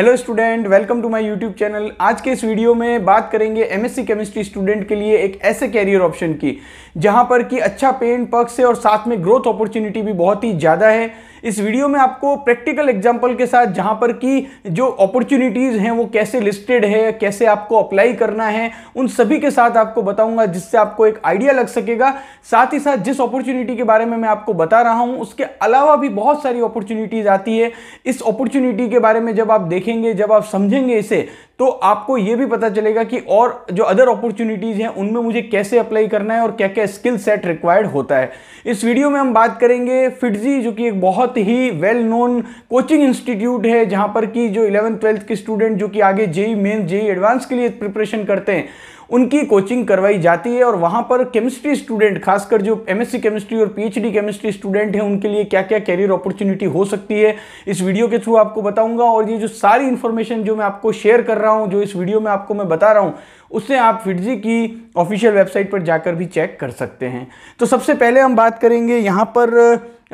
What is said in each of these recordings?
hello student welcome to my YouTube channel आज के इस वीडियो में बात करेंगे एमएससी केमिस्ट्री स्टूडेंट के लिए एक ऐसे कैरियर ऑप्शन की जहां पर कि अच्छा पेन पक्ष है और साथ में ग्रोथ अपॉर्चुनिटी भी बहुत ही ज़्यादा है इस वीडियो में आपको प्रैक्टिकल एग्जाम्पल के साथ जहाँ पर कि जो अपॉर्चुनिटीज़ हैं वो कैसे लिस्टेड है कैसे आपको अप्लाई करना है उन सभी के साथ आपको बताऊंगा जिससे आपको एक आइडिया लग सकेगा साथ ही साथ जिस अपॉर्चुनिटी के बारे में मैं आपको बता रहा हूँ उसके अलावा भी बहुत सारी अपॉर्चुनिटीज़ आती है इस अपॉर्चुनिटी के बारे में जब आप देखेंगे जब आप समझेंगे इसे तो आपको ये भी पता चलेगा कि और जो अदर अपॉर्चुनिटीज़ हैं उनमें मुझे कैसे अप्लाई करना है और क्या क्या स्किल सेट रिक्वायर्ड होता है इस वीडियो में हम बात करेंगे फिटजी जो कि एक बहुत ही वेल नोन कोचिंग इंस्टीट्यूट है जहाँ पर कि जो इलेवेंथ ट्वेल्थ के स्टूडेंट जो कि आगे जेई मेन जेई एडवांस के लिए प्रिपरेशन करते हैं उनकी कोचिंग करवाई जाती है और वहाँ पर केमिस्ट्री स्टूडेंट खासकर जो एमएससी केमिस्ट्री और पीएचडी केमिस्ट्री स्टूडेंट हैं उनके लिए क्या क्या कैरियर अपॉर्चुनिटी हो सकती है इस वीडियो के थ्रू आपको बताऊंगा और ये जो सारी इन्फॉर्मेशन जो मैं आपको शेयर कर रहा हूँ जो इस वीडियो में आपको मैं बता रहा हूँ उससे आप फिटजी की ऑफिशियल वेबसाइट पर जाकर भी चेक कर सकते हैं तो सबसे पहले हम बात करेंगे यहाँ पर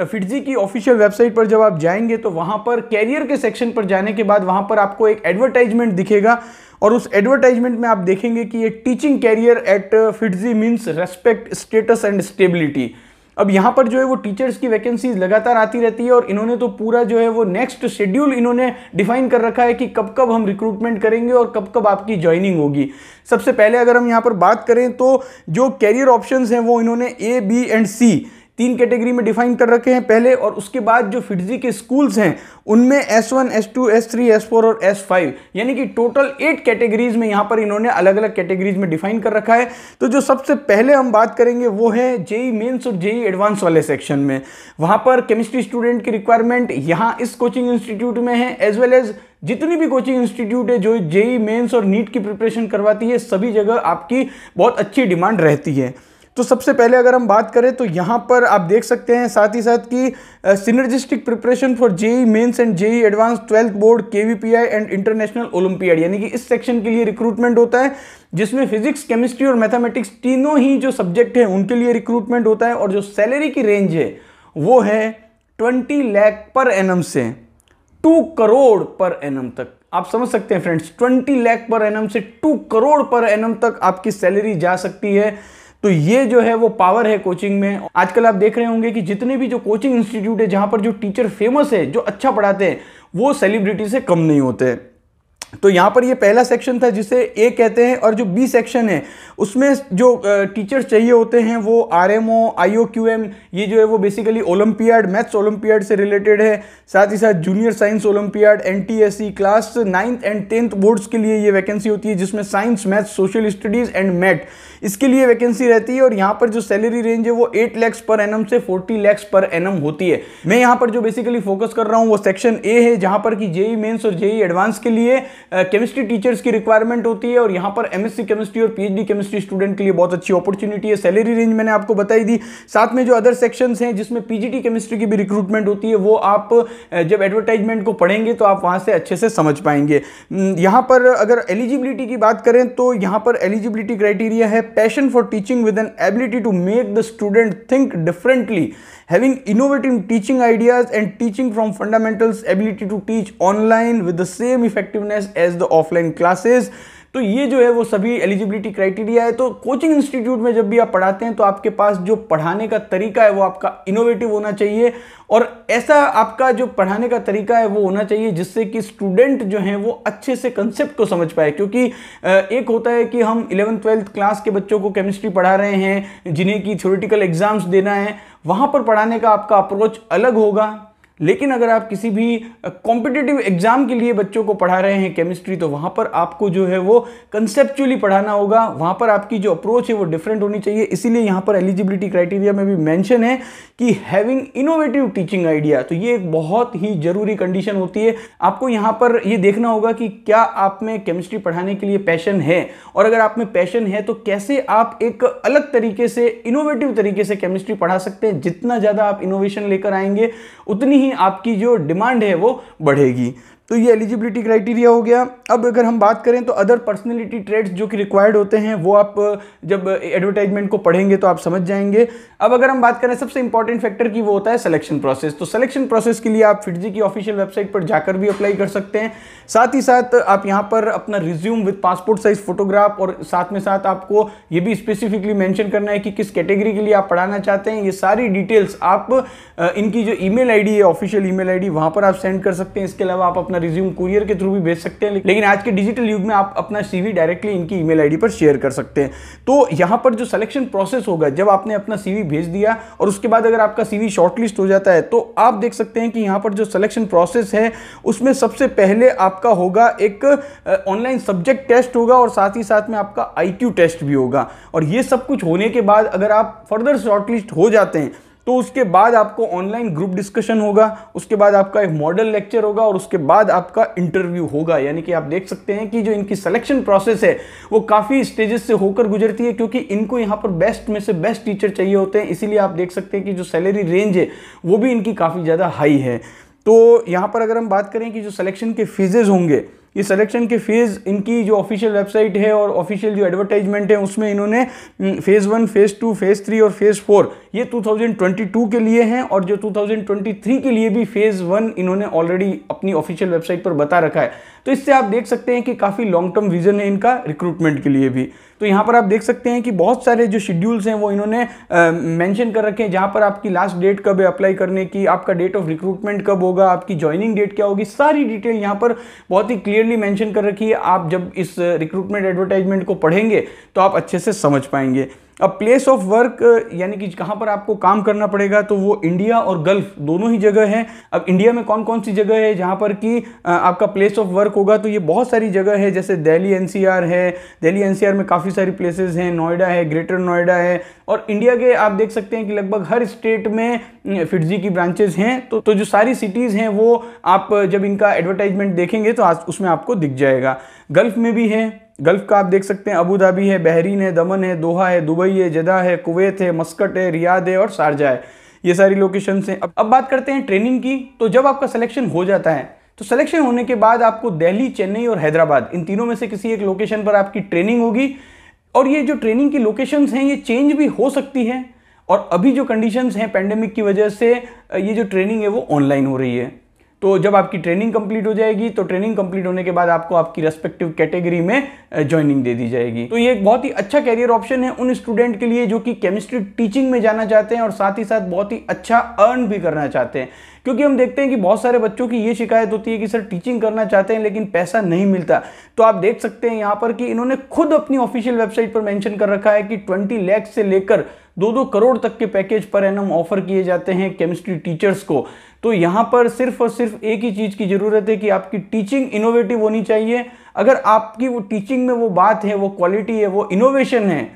फिटजी की ऑफिशियल वेबसाइट पर जब आप जाएंगे तो वहां पर कैरियर के सेक्शन पर जाने के बाद वहां पर आपको एक एडवर्टाइजमेंट दिखेगा और उस एडवर्टाइजमेंट में आप देखेंगे कि ये teaching career at FIITJEE means respect status and stability अब यहाँ पर जो है वो टीचर्स की वैकेंसीज लगातार आती रहती है और इन्होंने तो पूरा जो है वो नेक्स्ट शेड्यूल इन्होंने डिफाइन कर रखा है कि कब कब हम रिक्रूटमेंट करेंगे और कब कब आपकी ज्वाइनिंग होगी सबसे पहले अगर हम यहाँ पर बात करें तो जो कैरियर ऑप्शंस हैं वो इन्होंने ए बी एंड सी तीन कैटेगरी में डिफाइन कर रखे हैं पहले और उसके बाद जो फिटजी के स्कूल्स हैं उनमें S one S two S three S four और एस फाइव यानी कि टोटल एट कैटेगरीज में यहाँ पर इन्होंने अलग अलग कैटेगरीज में डिफाइन कर रखा है तो जो सबसे पहले हम बात करेंगे वो है जेई मेन्स और जेई एडवांस वाले सेक्शन में वहाँ पर केमिस्ट्री स्टूडेंट की रिक्वायरमेंट यहाँ इस कोचिंग इंस्टीट्यूट में है एज वेल एज जितनी भी कोचिंग इंस्टीट्यूट है जो जेई मेन्स और नीट की प्रिपरेशन करवाती है सभी जगह आपकी बहुत अच्छी डिमांड रहती है तो सबसे पहले अगर हम बात करें तो यहाँ पर आप देख सकते हैं साथ ही साथ कि synergistic preparation for JEE mains and JEE advance twelfth board के एंड इंटरनेशनल ओलंपियाड यानी कि इस सेक्शन के लिए रिक्रूटमेंट होता है जिसमें फिजिक्स केमिस्ट्री और मैथमेटिक्स तीनों ही जो सब्जेक्ट हैं उनके लिए रिक्रूटमेंट होता है और जो सैलरी की रेंज है वो है ट्वेंटी लैख पर एन से टू करोड़ पर एन तक आप समझ सकते हैं फ्रेंड्स ट्वेंटी लैख पर एन से टू करोड़ पर एन तक आपकी सैलरी जा सकती है तो ये जो है वो पावर है कोचिंग में आजकल आप देख रहे होंगे कि जितने भी जो कोचिंग इंस्टीट्यूट है जहां पर जो टीचर फेमस है जो अच्छा पढ़ाते हैं वो सेलिब्रिटी से कम नहीं होते तो यहाँ पर ये पहला सेक्शन था जिसे ए कहते हैं और जो बी सेक्शन है उसमें जो टीचर्स चाहिए होते हैं वो R M O Q M ये जो है वो बेसिकली ओलम्पियाड मैथ्स ओलम्पियाड से रिलेटेड है साथ ही साथ junior science olympiad N T S C class ninth and tenth boards के लिए ये वैकेंसी होती है जिसमें science maths social studies and MAT इसके लिए वैकेंसी रहती है और यहाँ पर जो सैलरी रेंज है वो एट लैक्स पर एन से फोर्टी लैक्स पर एन होती है मैं यहाँ पर जो बेसिकली फोकस कर रहा हूँ वो सेक्शन ए है जहाँ पर कि जेई मेन्स e और जेई एडवांस e के लिए केमिस्ट्री टीचर्स की रिक्वायरमेंट होती है और यहाँ पर एमएससी केमिस्ट्री और पीएचडी केमिस्ट्री स्टूडेंट के लिए बहुत अच्छी अपॉर्चुनिटी है सैलरी रेंज मैंने आपको बताई दी साथ में जो अदर सेक्शंस हैं जिसमें पीजीटी केमिस्ट्री की भी रिक्रूटमेंट होती है वो आप जब एडवर्टाइजमेंट को पढ़ेंगे तो आप वहाँ से अच्छे से समझ पाएंगे यहाँ पर अगर एलिजिबिलिटी की बात करें तो यहाँ पर एलिजिबिलिटी क्राइटेरिया है passion for teaching with an ability to make the student think differently having innovative teaching ideas and teaching from fundamentals ability to teach online with the same effectiveness as the offline classes तो ये जो है वो सभी eligibility criteria है तो coaching institute में जब भी आप पढ़ाते हैं तो आपके पास जो पढ़ाने का तरीका है वो आपका इनोवेटिव होना चाहिए और ऐसा आपका जो पढ़ाने का तरीका है वो होना चाहिए जिससे कि स्टूडेंट जो हैं वो अच्छे से कंसेप्ट को समझ पाए क्योंकि एक होता है कि हम इलेवंथ ट्वेल्थ क्लास के बच्चों को केमिस्ट्री पढ़ा रहे हैं जिन्हें कि थ्योरिटिकल एग्जाम्स देना है वहाँ पर पढ़ाने का आपका अप्रोच अलग होगा लेकिन अगर आप किसी भी कॉम्पिटिटिव एग्जाम के लिए बच्चों को पढ़ा रहे हैं केमिस्ट्री तो वहां पर आपको जो है वो कंसेप्चुअली पढ़ाना होगा वहां पर आपकी जो अप्रोच है वो डिफरेंट होनी चाहिए इसीलिए यहां पर एलिजिबिलिटी क्राइटेरिया में भी मेंशन है कि हैविंग इनोवेटिव टीचिंग आइडिया तो ये एक बहुत ही ज़रूरी कंडीशन होती है आपको यहां पर यह देखना होगा कि क्या आप में केमिस्ट्री पढ़ाने के लिए पैशन है और अगर आप में पैशन है तो कैसे आप एक अलग तरीके से इनोवेटिव तरीके से केमिस्ट्री पढ़ा सकते हैं जितना ज़्यादा आप इनोवेशन लेकर आएंगे उतनी ही ही आपकी जो डिमांड है वो बढ़ेगी तो ये एलिजिबिलिटी क्राइटेरिया हो गया अब अगर हम बात करें तो अदर पर्सनैलिटी ट्रेड्स जो कि रिक्वायर्ड होते हैं वो आप जब एडवर्टाइजमेंट को पढ़ेंगे तो आप समझ जाएंगे अब अगर हम बात करें सबसे इंपॉर्टेंट फैक्टर की वो होता है सिलेक्शन प्रोसेस तो सिलेक्शन प्रोसेस के लिए आप फिटजी की ऑफिशियल वेबसाइट पर जाकर भी अप्लाई कर सकते हैं साथ ही साथ आप यहाँ पर अपना resume with passport size photograph और साथ में साथ आपको ये भी स्पेसिफिकली मैंशन करना है कि किस कैटेगरी के लिए आप पढ़ाना चाहते हैं ये सारी डिटेल्स आप इनकी जो ईमेल आईडी है ऑफिशियल ई मेल वहाँ पर आप सेंड कर सकते हैं इसके अलावा आप अपना अपना रिज्यूम कुरियर के थ्रू भी भेज सकते हैं लेकिन आज के डिजिटल युग में आप अपना सीवी डायरेक्टली इनकी ईमेल आईडी पर शेयर कर सकते हैं तो यहां पर जो सिलेक्शन प्रोसेस होगा जब आपने अपना सीवी भेज दिया और उसके बाद अगर आपका सीवी शॉर्टलिस्ट हो जाता है तो आप देख सकते हैं कि यहां पर जो सिलेक्शन प्रोसेस है उसमें सबसे पहले आपका होगा एक ऑनलाइन सब्जेक्ट टेस्ट होगा और साथ ही साथ में आपका आई टेस्ट भी होगा और ये सब कुछ होने के बाद अगर आप फर्दर शॉर्टलिस्ट हो जाते हैं तो उसके बाद आपको ऑनलाइन ग्रुप डिस्कशन होगा उसके बाद आपका एक मॉडल लेक्चर होगा और उसके बाद आपका इंटरव्यू होगा यानी कि आप देख सकते हैं कि जो इनकी सिलेक्शन प्रोसेस है वो काफ़ी स्टेजेस से होकर गुजरती है क्योंकि इनको यहाँ पर बेस्ट में से बेस्ट टीचर चाहिए होते हैं इसीलिए आप देख सकते हैं कि जो सैलरी रेंज है वो भी इनकी काफ़ी ज़्यादा हाई है तो यहाँ पर अगर हम बात करें कि जो सलेक्शन के फीजेज़ होंगे ये सिलेक्शन के फेज़ इनकी जो ऑफिशियल वेबसाइट है और ऑफिशियल जो एडवर्टाइजमेंट है उसमें इन्होंने phase one phase two phase three और फेज़ फोर ये 2022 के लिए हैं और जो 2023 के लिए भी फेज़ वन इन्होंने ऑलरेडी अपनी ऑफिशियल वेबसाइट पर बता रखा है तो इससे आप देख सकते हैं कि काफ़ी लॉन्ग टर्म विजन है इनका रिक्रूटमेंट के लिए भी तो यहाँ पर आप देख सकते हैं कि बहुत सारे जो शेड्यूल्स हैं वो इन्होंने मेंशन कर रखे हैं जहाँ पर आपकी लास्ट डेट कब है अप्लाई करने की आपका डेट ऑफ रिक्रूटमेंट कब होगा आपकी ज्वाइनिंग डेट क्या होगी सारी डिटेल यहाँ पर बहुत ही क्लियरली मैंशन कर रखी है आप जब इस रिक्रूटमेंट एडवर्टाइजमेंट को पढ़ेंगे तो आप अच्छे से समझ पाएंगे अब प्लेस ऑफ वर्क यानी कि कहाँ पर आपको काम करना पड़ेगा तो वो इंडिया और गल्फ दोनों ही जगह है अब इंडिया में कौन कौन सी जगह है जहाँ पर कि uh, आपका प्लेस ऑफ वर्क होगा तो ये बहुत सारी जगह है जैसे दिल्ली एनसीआर है दिल्ली एनसीआर में काफ़ी सारी प्लेसेस हैं नोएडा है ग्रेटर नोएडा है और इंडिया के आप देख सकते हैं कि लगभग हर स्टेट में फिटजी uh, की ब्रांचेज हैं तो, तो जो सारी सिटीज़ हैं वो आप जब इनका एडवर्टाइजमेंट देखेंगे तो आज उसमें आपको दिख जाएगा गल्फ में भी है गल्फ़ का आप देख सकते हैं अबू धाबी है बहरीन है दमन है दोहा है दुबई है जदा है कुवैत है मस्कट है रियाद है और शारजा है ये सारी लोकेशन हैं अब अब बात करते हैं ट्रेनिंग की तो जब आपका सिलेक्शन हो जाता है तो सिलेक्शन होने के बाद आपको दिल्ली चेन्नई और हैदराबाद इन तीनों में से किसी एक लोकेशन पर आपकी ट्रेनिंग होगी और ये जो ट्रेनिंग की लोकेशंस हैं ये चेंज भी हो सकती है और अभी जो कंडीशंस हैं पैंडेमिक की वजह से ये जो ट्रेनिंग है वो ऑनलाइन हो रही है तो जब आपकी ट्रेनिंग कंप्लीट हो जाएगी तो ट्रेनिंग कंप्लीट होने के बाद आपको आपकी रेस्पेक्टिव कैटेगरी में ज्वाइनिंग दे दी जाएगी तो ये एक बहुत ही अच्छा कैरियर ऑप्शन है उन स्टूडेंट के लिए जो कि केमिस्ट्री टीचिंग में जाना चाहते हैं और साथ ही साथ बहुत ही अच्छा अर्न भी करना चाहते हैं क्योंकि हम देखते हैं कि बहुत सारे बच्चों की ये शिकायत होती है कि सर टीचिंग करना चाहते हैं लेकिन पैसा नहीं मिलता तो आप देख सकते हैं यहाँ पर कि इन्होंने खुद अपनी ऑफिशियल वेबसाइट पर मैंशन कर रखा है कि ट्वेंटी लैक्स से लेकर दो दो करोड़ तक के पैकेज पर एन ऑफर किए जाते हैं केमिस्ट्री टीचर्स को तो यहाँ पर सिर्फ और सिर्फ एक ही चीज़ की ज़रूरत है कि आपकी टीचिंग इनोवेटिव होनी चाहिए अगर आपकी वो टीचिंग में वो बात है वो क्वालिटी है वो इनोवेशन है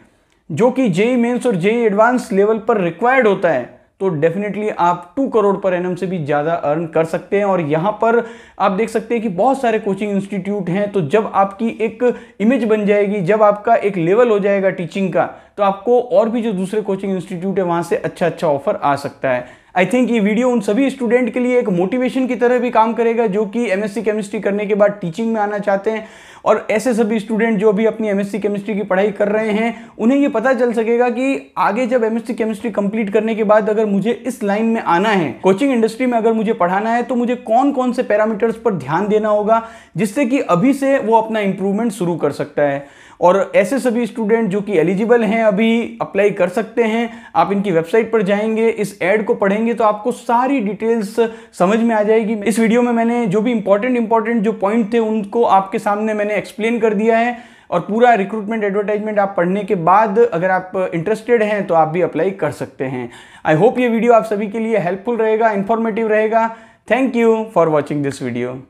जो कि जेई मेन्स और जेई एडवांस लेवल पर रिक्वायर्ड होता है तो डेफिनेटली आप टू करोड़ पर एनम से भी ज़्यादा अर्न कर सकते हैं और यहाँ पर आप देख सकते हैं कि बहुत सारे कोचिंग इंस्टीट्यूट हैं तो जब आपकी एक इमेज बन जाएगी जब आपका एक लेवल हो जाएगा टीचिंग का तो आपको और भी जो दूसरे कोचिंग इंस्टीट्यूट है वहाँ से अच्छा अच्छा ऑफर आ सकता है आई थिंक ये वीडियो उन सभी स्टूडेंट के लिए एक मोटिवेशन की तरह भी काम करेगा जो कि एमएससी केमिस्ट्री करने के बाद टीचिंग में आना चाहते हैं और ऐसे सभी स्टूडेंट जो भी अपनी एमएससी केमिस्ट्री की पढ़ाई कर रहे हैं उन्हें ये पता चल सकेगा कि आगे जब एमएससी केमिस्ट्री कंप्लीट करने के बाद अगर मुझे इस लाइन में आना है कोचिंग इंडस्ट्री में अगर मुझे पढ़ाना है तो मुझे कौन कौन से पैरामीटर्स पर ध्यान देना होगा जिससे कि अभी से वो अपना इंप्रूवमेंट शुरू कर सकता है और ऐसे सभी स्टूडेंट जो कि एलिजिबल हैं अभी अप्लाई कर सकते हैं आप इनकी वेबसाइट पर जाएंगे इस एड को पढ़ेंगे तो आपको सारी डिटेल्स समझ में आ जाएगी इस वीडियो में मैंने जो भी इंपॉर्टेंट इंपॉर्टेंट जो पॉइंट थे उनको आपके सामने मैंने मैंने एक्सप्लेन कर दिया है और पूरा रिक्रूटमेंट एडवर्टाइजमेंट आप पढ़ने के बाद अगर आप इंटरेस्टेड हैं तो आप भी अप्लाई कर सकते हैं आई होप ये वीडियो आप सभी के लिए हेल्पफुल रहेगा इन्फॉर्मेटिव रहेगा thank you for watching this video